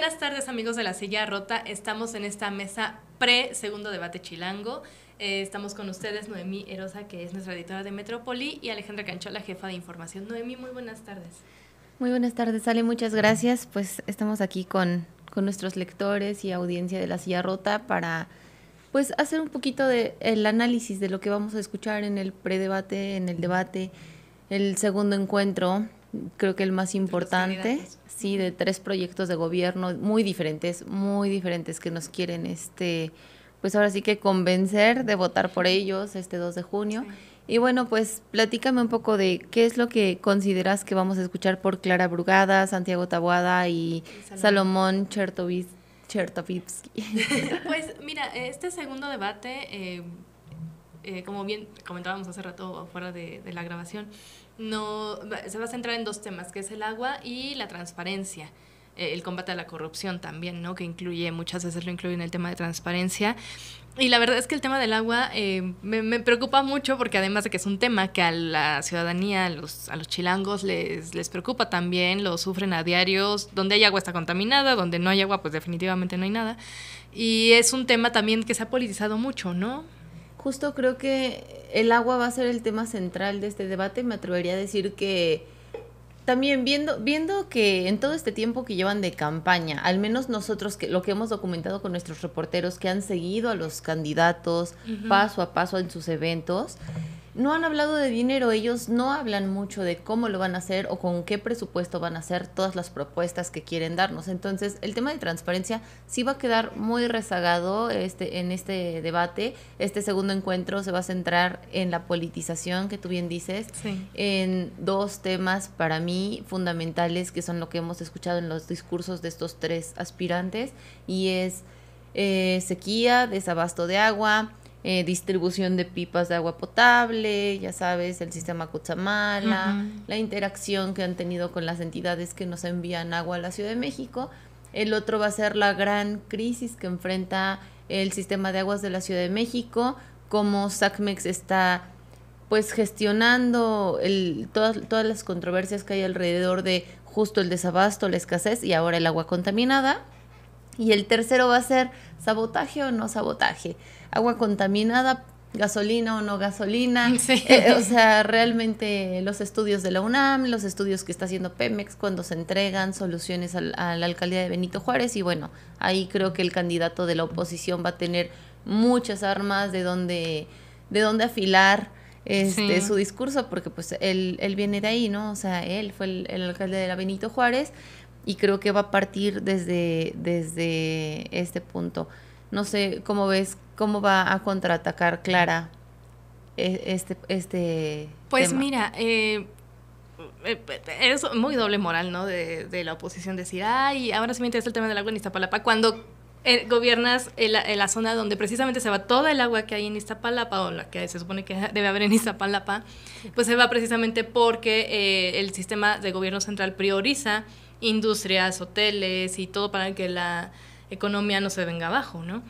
buenas tardes amigos de la silla rota. Estamos en esta mesa pre-segundo debate chilango. Eh, estamos con ustedes, Noemí Erosa, que es nuestra editora de Metrópoli, y Alejandra la jefa de información. Noemí, muy buenas tardes. Muy buenas tardes, Ale, muchas gracias. Pues estamos aquí con, con nuestros lectores y audiencia de la silla rota para pues hacer un poquito de el análisis de lo que vamos a escuchar en el pre-debate, en el debate, el segundo encuentro creo que el más importante, sí, de tres proyectos de gobierno muy diferentes, muy diferentes que nos quieren, este, pues ahora sí que convencer de votar por ellos este 2 de junio. Y bueno, pues platícame un poco de qué es lo que consideras que vamos a escuchar por Clara Brugada, Santiago Tabuada y Salomón, Salomón pues mira, este segundo debate, eh, eh, como bien comentábamos hace rato fuera de la grabación, no se va a centrar en dos temas, que es el agua y la transparencia eh, el combate a la corrupción también, ¿no? Que incluye, muchas veces lo incluyen en el tema de transparencia. Y la verdad es que el tema del agua eh, me, preocupa mucho porque además de que es un tema que a la ciudadanía, a los, chilangos les, les preocupa también, lo sufren a diarios, donde hay agua está contaminada, donde no hay agua pues definitivamente no hay nada. Y es un tema también que se ha politizado mucho, ¿no? justo creo que el agua va a ser el tema central de este debate. Me atrevería a decir que también viendo, viendo que en todo este tiempo que llevan de campaña, al menos nosotros que, lo que hemos documentado con nuestros reporteros que han seguido a los candidatos paso a paso en sus eventos, no han hablado de dinero, ellos no hablan mucho de cómo lo van a hacer o con qué presupuesto van a hacer todas las propuestas que quieren darnos. Entonces, el tema de transparencia sí va a quedar muy rezagado este, en este debate. Este segundo encuentro se va a centrar en la politización, que tú bien dices, en dos temas para mí fundamentales, que son lo que hemos escuchado en los discursos de estos tres aspirantes, y es eh, sequía, desabasto de agua, eh, distribución de pipas de agua potable, ya sabes, el sistema Cuchamala, la interacción que han tenido con las entidades que nos envían agua a la Ciudad de México. El otro va a ser la gran crisis que enfrenta el sistema de aguas de la Ciudad de México, cómo SACMEX está pues gestionando el, todas las controversias que hay alrededor de justo el desabasto, la escasez y ahora el agua contaminada. Y el tercero va a ser sabotaje o no sabotaje agua contaminada, gasolina o no gasolina. Eh, o sea, realmente los estudios de la UNAM, los estudios que está haciendo Pemex cuando se entregan soluciones a, la alcaldía de Benito Juárez y bueno, ahí creo que el candidato de la oposición va a tener muchas armas de donde, de donde afilar. Este, su discurso porque pues él, él viene de ahí, ¿no? O sea, él fue el, alcalde de la Benito Juárez y creo que va a partir desde, desde este punto. No sé cómo ves cómo va a contraatacar Clara e-, este, este pues mira, eh, eh, es muy doble moral, ¿no? De, la oposición decir, ay, ahora sí me interesa el tema del agua en Iztapalapa, cuando eh, gobiernas la zona donde precisamente se va toda el agua que hay en Iztapalapa, o la que se supone que debe haber en Iztapalapa, pues se va precisamente porque el sistema de gobierno central prioriza industrias, hoteles y todo para que la economía no se venga abajo, ¿no?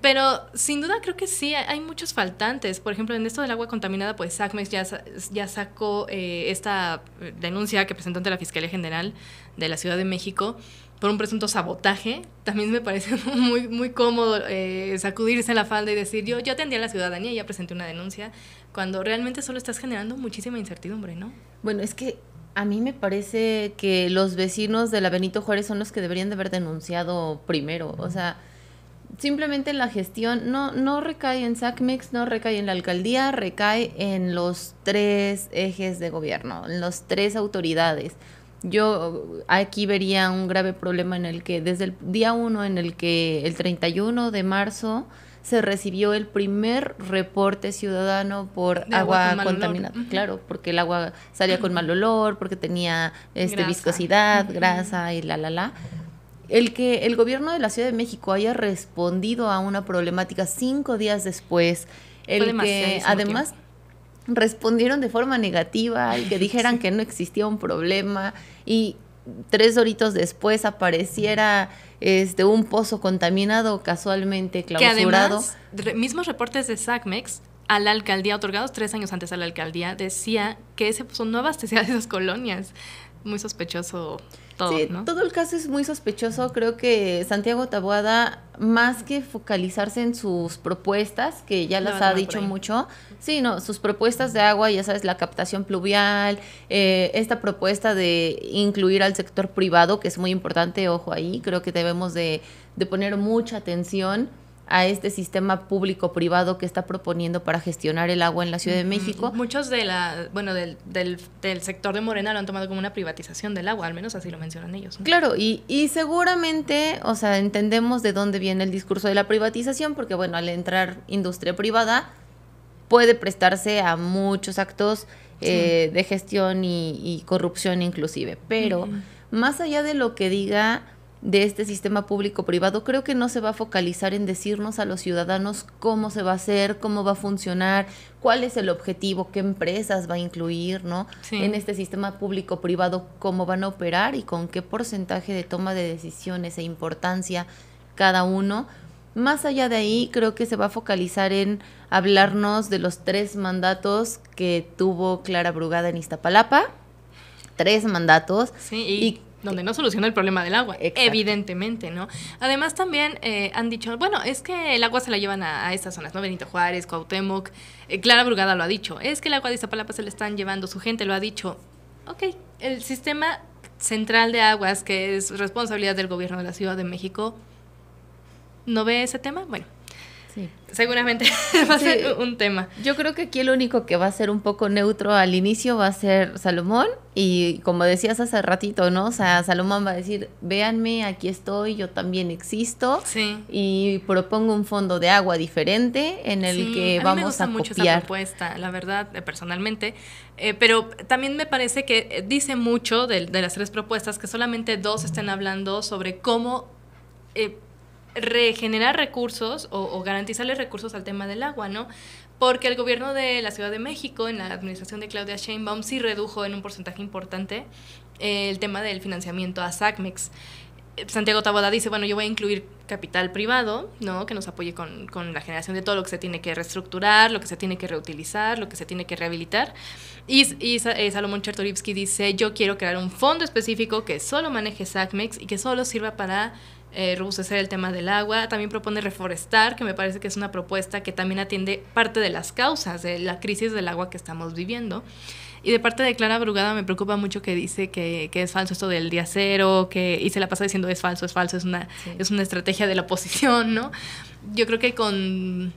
Pero sin duda creo que sí, hay muchos faltantes. Por ejemplo, en esto del agua contaminada, pues SACMEX ya, ya sacó eh, esta eh, denuncia que presentó ante la Fiscalía General de la Ciudad de México por un presunto sabotaje. También me parece muy, muy cómodo eh, sacudirse la falda y decir, yo, yo atendí a la ciudadanía y ya presenté una denuncia, cuando realmente solo estás generando muchísima incertidumbre, ¿no? Bueno, es que a mí me parece que los vecinos de la Benito Juárez son los que deberían de haber denunciado primero. O sea simplemente la gestión no, no recae en SACMEX, no recae en la alcaldía, recae en los tres ejes de gobierno, en las tres autoridades. Yo aquí vería un grave problema en el que desde el día 1, en el que el 31 de marzo se recibió el primer reporte ciudadano por agua, contaminada. Claro, porque el agua salía con mal olor, porque tenía este, viscosidad, grasa y la, la, la. El que el gobierno de la Ciudad de México haya respondido a una problemática cinco días después, el que además respondieron de forma negativa, el que dijeran que no existía un problema y tres horitos después apareciera este un pozo contaminado casualmente clausurado. mismos reportes de SACMEX a la alcaldía, otorgados tres años antes a la alcaldía, decía que ese pozo no abastecía de esas colonias muy sospechoso todo, Todo el caso es muy sospechoso. Creo que Santiago Taboada, más que focalizarse en sus propuestas, que ya las ha dicho mucho, sí, sus propuestas de agua, ya sabes, la captación pluvial, eh, esta propuesta de incluir al sector privado, que es muy importante, ojo ahí, creo que debemos de, de poner mucha atención a este sistema público-privado que está proponiendo para gestionar el agua en la Ciudad de México. Muchos de la, bueno, del, del, sector de Morena lo han tomado como una privatización del agua, al menos así lo mencionan ellos. Claro, y, seguramente, o sea, entendemos de dónde viene el discurso de la privatización, porque bueno, al entrar industria privada puede prestarse a muchos actos eh, de gestión y, corrupción inclusive, pero más allá de lo que diga de este sistema público-privado, creo que no se va a focalizar en decirnos a los ciudadanos cómo se va a hacer, cómo va a funcionar, cuál es el objetivo, qué empresas va a incluir, ¿no? En este sistema público-privado, cómo van a operar y con qué porcentaje de toma de decisiones e importancia cada uno. Más allá de ahí, creo que se va a focalizar en hablarnos de los tres mandatos que tuvo Clara Brugada en Iztapalapa. Tres mandatos. y donde no soluciona el problema del agua, evidentemente, ¿no? Además también eh, han dicho, bueno, es que el agua se la llevan a, estas zonas, ¿no? Benito Juárez, Cuauhtémoc, eh, Clara Brugada lo ha dicho, es que el agua de Iztapalapa se la están llevando, su gente lo ha dicho. Ok, el sistema central de aguas, que es responsabilidad del gobierno de la Ciudad de México, ¿no ve ese tema? Bueno, Sí. Seguramente va a ser un tema. Yo creo que aquí el único que va a ser un poco neutro al inicio va a ser Salomón. Y como decías hace ratito, ¿no? O sea, Salomón va a decir, véanme, aquí estoy, yo también existo. Sí. Y propongo un fondo de agua diferente en el que vamos a, me gusta mucho esa propuesta, la verdad, personalmente. Eh, pero también me parece que dice mucho de, las tres propuestas que solamente dos estén hablando sobre cómo eh, regenerar recursos o, garantizarles garantizarle recursos al tema del agua, ¿no? porque el gobierno de la Ciudad de México, en la administración de Claudia Sheinbaum, sí redujo en un porcentaje importante eh, el tema del financiamiento a SACMEX. Eh, Santiago Taboada dice, bueno, yo voy a incluir capital privado, ¿no? Que nos apoye con, la generación de todo lo que se tiene que reestructurar, lo que se tiene que reutilizar, lo que se tiene que rehabilitar. Y, eh, Salomón Chertoribsky dice, yo quiero crear un fondo específico que solo maneje SACMEX y que solo sirva para eh, robustecer el tema del agua, también propone reforestar, que me parece que es una propuesta que también atiende parte de las causas de la crisis del agua que estamos viviendo. Y de parte de Clara Brugada me preocupa mucho que dice que, que, es falso esto del día cero, que, y se la pasa diciendo es falso, es falso, es una, es una estrategia de la oposición, ¿no? Yo creo que con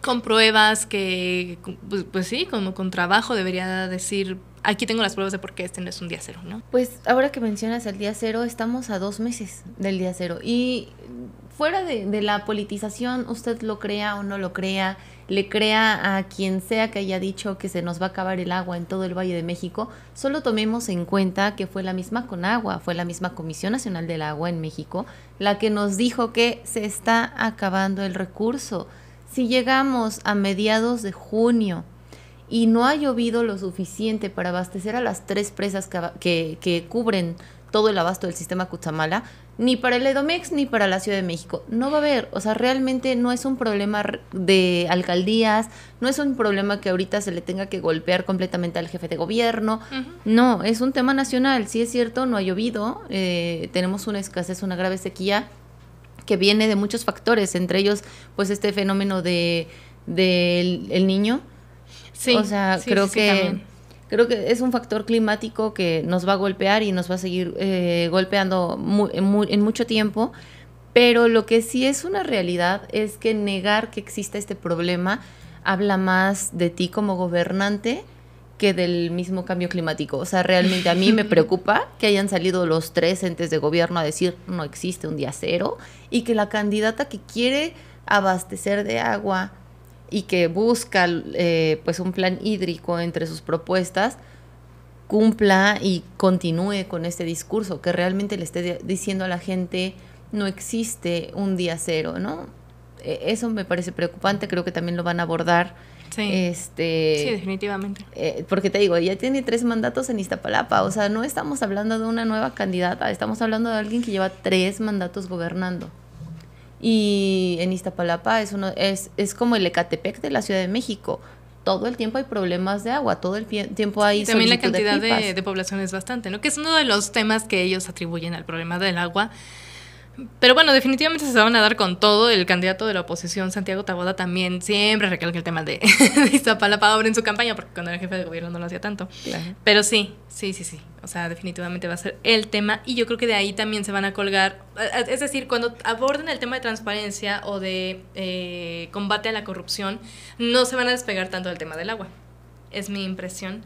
con pruebas que, pues, pues, sí, como con trabajo debería decir, aquí tengo las pruebas de por qué este no es un día cero, ¿no? Pues ahora que mencionas el día cero, estamos a dos meses del día cero. Y fuera de, de la politización, usted lo crea o no lo crea, le crea a quien sea que haya dicho que se nos va a acabar el agua en todo el Valle de México, solo tomemos en cuenta que fue la misma agua, fue la misma Comisión Nacional del Agua en México, la que nos dijo que se está acabando el recurso si llegamos a mediados de junio y no ha llovido lo suficiente para abastecer a las tres presas que, cubren todo el abasto del sistema Cutzamala, ni para el Edomex ni para la Ciudad de México. No va a haber, o sea, realmente no es un problema de alcaldías, no es un problema que ahorita se le tenga que golpear completamente al jefe de gobierno, no, es un tema nacional, sí es cierto, no ha llovido, eh, tenemos una escasez, una grave sequía, que viene de muchos factores, entre ellos pues este fenómeno de del el, niño. Sí. O sea, creo que creo que es un factor climático que nos va a golpear y nos va a seguir eh, golpeando en, eh, en mucho tiempo. Pero lo que sí es una realidad es que negar que exista este problema habla más de ti como gobernante que del mismo cambio climático. O sea, realmente a mí me preocupa que hayan salido los tres entes de gobierno a decir no existe un día cero y que la candidata que quiere abastecer de agua y que busca eh, pues un plan hídrico entre sus propuestas cumpla y continúe con este discurso, que realmente le esté diciendo a la gente no existe un día cero, ¿no? E-, eso me parece preocupante, creo que también lo van a abordar Sí. Este, sí, definitivamente. Eh, porque te digo, ella tiene tres mandatos en Iztapalapa. O sea, no estamos hablando de una nueva candidata, estamos hablando de alguien que lleva tres mandatos gobernando. Y en Iztapalapa es, uno, es, es como el Ecatepec de la Ciudad de México todo el tiempo hay problemas de agua, todo el tiempo hay... también la cantidad de, de, de, población es bastante, ¿no? Que es uno de los temas que ellos atribuyen al problema del agua, pero bueno, definitivamente se van a dar con todo. El candidato de la oposición, Santiago Taboada, también siempre recalca el tema de, Iztapalapa en su campaña, porque cuando era jefe de gobierno no lo hacía tanto. Pero sí, sí, sí, sí. O sea, definitivamente va a ser el tema y yo creo que de ahí también se van a colgar. Es decir, cuando aborden el tema de transparencia o de eh, combate a la corrupción, no se van a despegar tanto del tema del agua. Es mi impresión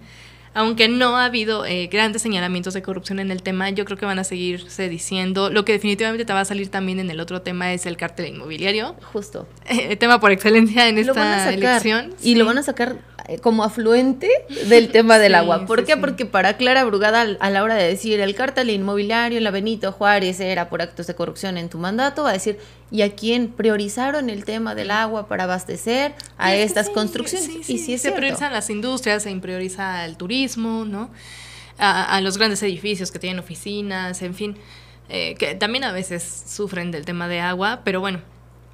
aunque no ha habido eh, grandes señalamientos de corrupción en el tema, yo creo que van a seguirse diciendo. Lo que definitivamente te va a salir también en el otro tema es el cártel inmobiliario. Justo. El tema por excelencia en esta elección. Y lo van a sacar eh, como afluente del tema del agua. ¿Por qué? Porque para Clara Brugada, a la hora de decir el cártel inmobiliario la Benito Juárez era por actos de corrupción en tu mandato, va a decir, ¿y a quién priorizaron el tema del agua para abastecer a estas construcciones? y si se priorizan las industrias, se prioriza el turismo, ¿no? A, los grandes edificios que tienen oficinas, en fin. Eh, que también a veces sufren del tema de agua, pero bueno,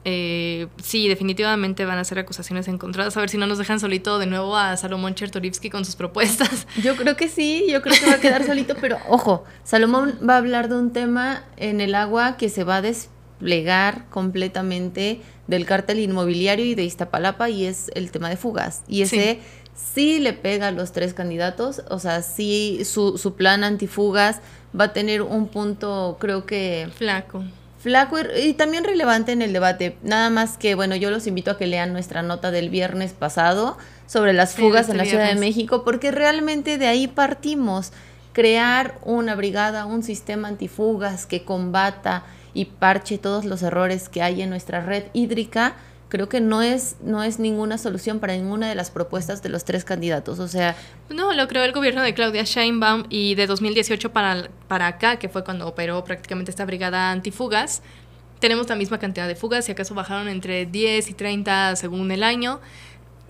eh, sí, definitivamente van a ser acusaciones encontradas. A ver si no nos dejan solito de nuevo a Salomón Chertorivsky con sus propuestas. Yo creo que sí, yo creo que va a quedar solito, pero ojo, Salomón va a hablar de un tema en el agua que se va a desplegar completamente del cártel inmobiliario y de Iztapalapa y es el tema de fugas. Y ese sí, le pega a los tres candidatos, o sea, sí su, su plan antifugas va a tener un punto, creo que... Flaco Flaco y, también relevante en el debate. Nada más que, bueno, yo los invito a que lean nuestra nota del viernes pasado sobre las fugas este en la Ciudad de México, porque realmente de ahí partimos. Crear una brigada, un sistema antifugas que combata y parche todos los errores que hay en nuestra red hídrica creo que no es, no es ninguna solución para ninguna de las propuestas de los tres candidatos. O sea. No, lo creó el gobierno de Claudia Sheinbaum y de 2018 para, para acá, que fue cuando operó prácticamente esta brigada antifugas. Tenemos la misma cantidad de fugas, si acaso bajaron entre 10 y 30 según el año.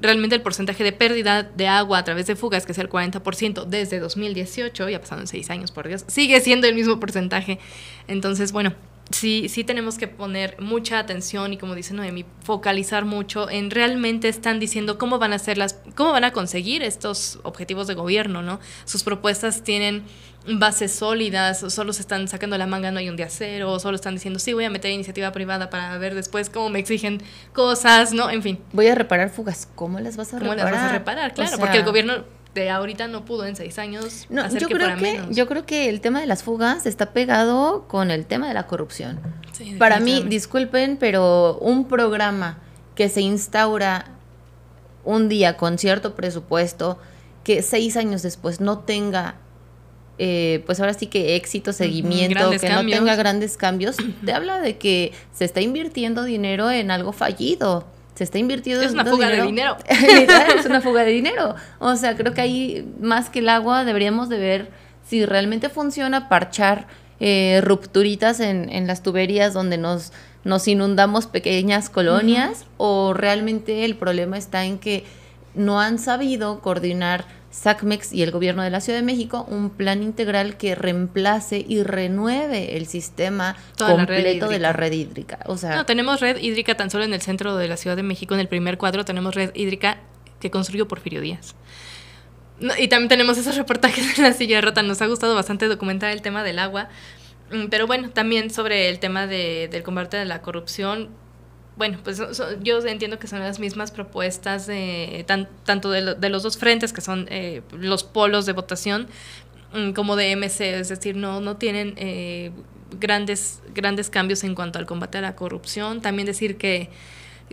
Realmente el porcentaje de pérdida de agua a través de fugas, que es el 40% desde 2018, ya pasaron seis años, por Dios, sigue siendo el mismo porcentaje. Entonces, bueno, sí, sí tenemos que poner mucha atención y como dice Noemi, focalizar mucho en realmente están diciendo cómo van a hacer las, cómo van a conseguir estos objetivos de gobierno, ¿no? Sus propuestas tienen bases sólidas, o solo se están sacando la manga, no hay un día cero, solo están diciendo, sí, voy a meter iniciativa privada para ver después cómo me exigen cosas, ¿no? En fin. Voy a reparar fugas, ¿cómo las vas a reparar? ¿Cómo las vas a reparar? Claro, porque el gobierno de ahorita no pudo en seis años no, yo creo que, Yo creo que el tema de las fugas está pegado con el tema de la corrupción. para mí, disculpen, pero un programa que se instaura un día con cierto presupuesto, que seis años después no tenga, eh, pues ahora sí que éxito, seguimiento, que no tenga grandes cambios, te habla de que se está invirtiendo dinero en algo fallido se está invirtiendo. Es una fuga de dinero. es una fuga de dinero. O sea, creo que ahí más que el agua deberíamos de ver si realmente funciona parchar eh, rupturitas en, las tuberías donde nos, nos inundamos pequeñas colonias o realmente el problema está en que no han sabido coordinar SACMEX y el Gobierno de la Ciudad de México un plan integral que reemplace y renueve el sistema completo de la red hídrica. O sea, no, tenemos red hídrica tan solo en el centro de la Ciudad de México, en el primer cuadro tenemos red hídrica que construyó Porfirio Díaz. y también tenemos esos reportajes de la silla rota. Nos ha gustado bastante documentar el tema del agua. Mm, pero bueno, también sobre el tema del combate de la corrupción, bueno, pues yo entiendo que son las mismas propuestas de, tanto de, los dos frentes, que son eh, los polos de votación, mm, como de MC, es decir, no, no tienen eh, grandes, grandes cambios en cuanto al combate a la corrupción. También decir que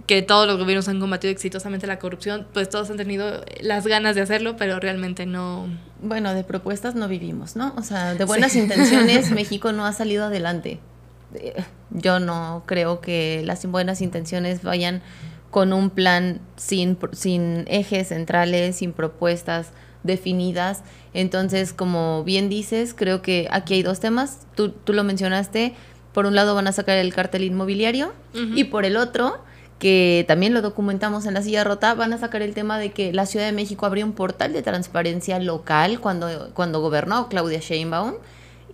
que todos los gobiernos han combatido exitosamente la corrupción, pues todos han tenido las ganas de hacerlo, pero realmente no. Bueno, de propuestas no vivimos, ¿no? O sea, de buenas intenciones México no ha salido adelante. Eh, yo no creo que las buenas intenciones vayan con un plan sin, sin ejes centrales, sin propuestas definidas. Entonces, como bien dices, creo que aquí hay dos temas. Tú, tú lo mencionaste. Por un lado van a sacar el cartel inmobiliario y por el otro, que también lo documentamos en la silla rota, van a sacar el tema de que la Ciudad de México abrió un portal de transparencia local cuando, cuando gobernó Claudia Sheinbaum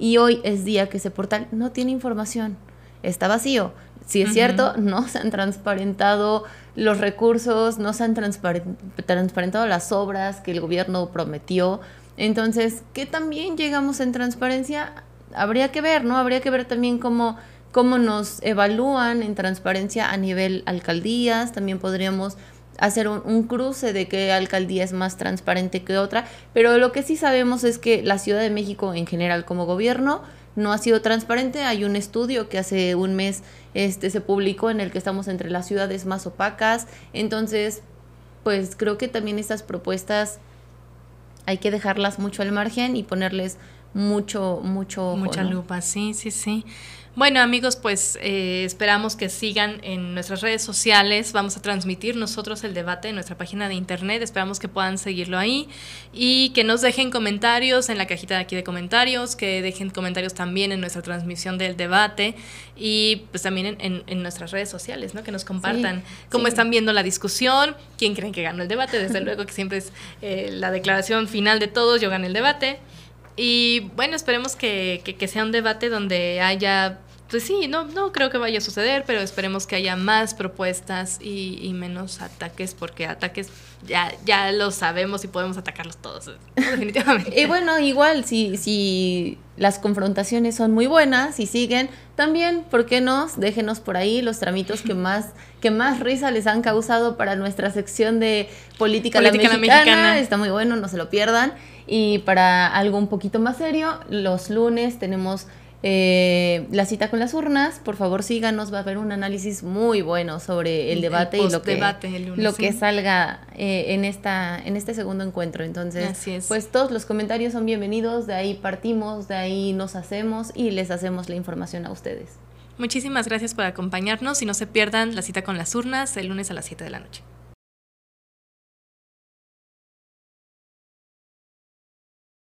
y hoy es día que ese portal no tiene información, está vacío. Si es cierto, no se han transparentado los recursos, no se han transparentado las obras que el gobierno prometió. Entonces, qué también llegamos en transparencia, habría que ver, ¿no? Habría que ver también cómo, cómo nos evalúan en transparencia a nivel alcaldías, también podríamos hacer un, cruce de qué alcaldía es más transparente que otra, pero lo que sí sabemos es que la Ciudad de México en general como gobierno no ha sido transparente. Hay un estudio que hace un mes este, se publicó en el que estamos entre las ciudades más opacas. Entonces, pues creo que también estas propuestas hay que dejarlas mucho al margen y ponerles mucho, mucho... Mucha lupa, sí, sí, sí. Bueno amigos, pues eh, esperamos que sigan en nuestras redes sociales. Vamos a transmitir nosotros el debate en nuestra página de internet. Esperamos que puedan seguirlo ahí y que nos dejen comentarios en la cajita de aquí de comentarios, que dejen comentarios también en nuestra transmisión del debate y pues también en, nuestras redes sociales, ¿no? Que nos compartan cómo están viendo la discusión, quién creen que ganó el debate. Desde luego que siempre es eh, la declaración final de todos, yo gano el debate. Y bueno, esperemos que, sea un debate donde haya pues sí, no, no creo que vaya a suceder, pero esperemos que haya más propuestas y, menos ataques, porque ataques ya, ya los sabemos y podemos atacarlos todos, ¿eh? definitivamente. y bueno, igual, si, si las confrontaciones son muy buenas y siguen, también, ¿por qué no? Déjenos por ahí los tramitos que más, que más risa les han causado para nuestra sección de política, política Está muy bueno, no se lo pierdan. Y para algo un poquito más serio, los lunes tenemos eh, la cita con las urnas. Por favor, síganos. Va a haber un análisis muy bueno sobre el debate y lo que, salga eh, en, esta, en este segundo encuentro. Entonces, pues todos los comentarios son bienvenidos. De ahí partimos, de ahí nos hacemos y les hacemos la información a ustedes. Muchísimas gracias por acompañarnos y no se pierdan la cita con las urnas el lunes a las 7 de la noche.